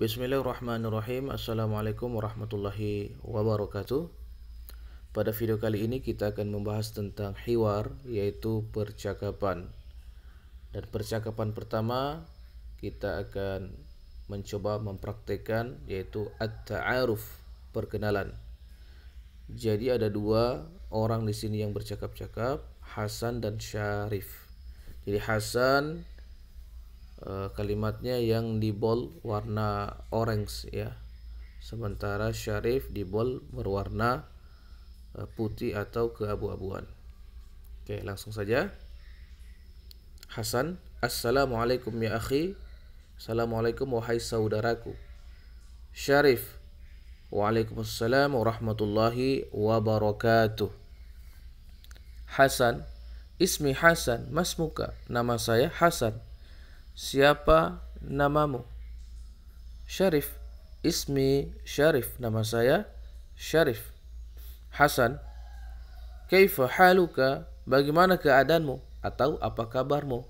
Bismillahirrahmanirrahim Assalamualaikum warahmatullahi wabarakatuh Pada video kali ini kita akan membahas tentang hiwar yaitu percakapan Dan percakapan pertama kita akan mencoba mempraktekkan yaitu at-ta'aruf perkenalan Jadi ada dua orang di sini yang bercakap-cakap Hasan dan Syarif Jadi Hasan Eh, kalimatnya yang di bold warna orange ya sementara syarif di bold berwarna eh, putih atau keabu-abuan oke langsung saja Hasan Assalamualaikum ya akhi Assalamualaikum wahai saudaraku Syarif Waalaikumsalam warahmatullahi wabarakatuh Hasan Ismi Hasan Mas Muka Nama saya Hasan Siapa namamu? Syarif. Ismi Syarif. Nama saya Syarif. Hasan. Kaifa haluka? Bagaimana keadaanmu? Atau apa kabarmu?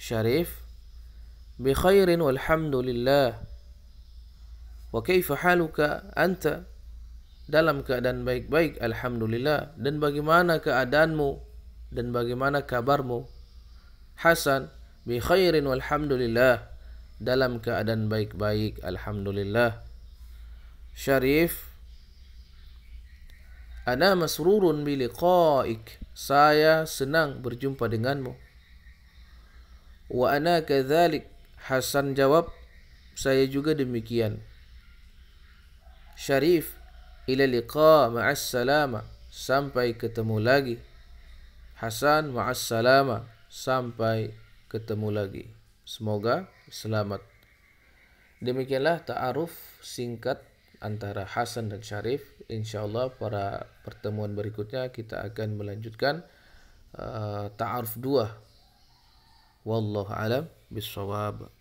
Syarif. Bi khairin walhamdulillah. Wa kaifa haluka anta? Dalam keadaan baik-baik alhamdulillah. Dan bagaimana keadaanmu? Dan bagaimana kabarmu? Hasan. bi khairin walhamdulillah dalam keadaan baik-baik alhamdulillah syarif ana masrurun bi liqa'ik saya senang berjumpa denganmu wa ana kadzalik hasan jawab saya juga demikian syarif ila liqa ma'as salama sampai ketemu lagi hasan ma'as salama sampai ketemu lagi. Semoga selamat. Demikianlah ta'aruf singkat antara Hasan dan Syarif. Insya Allah para pertemuan berikutnya kita akan melanjutkan uh, ta'aruf dua. Wallahu alam bisawab.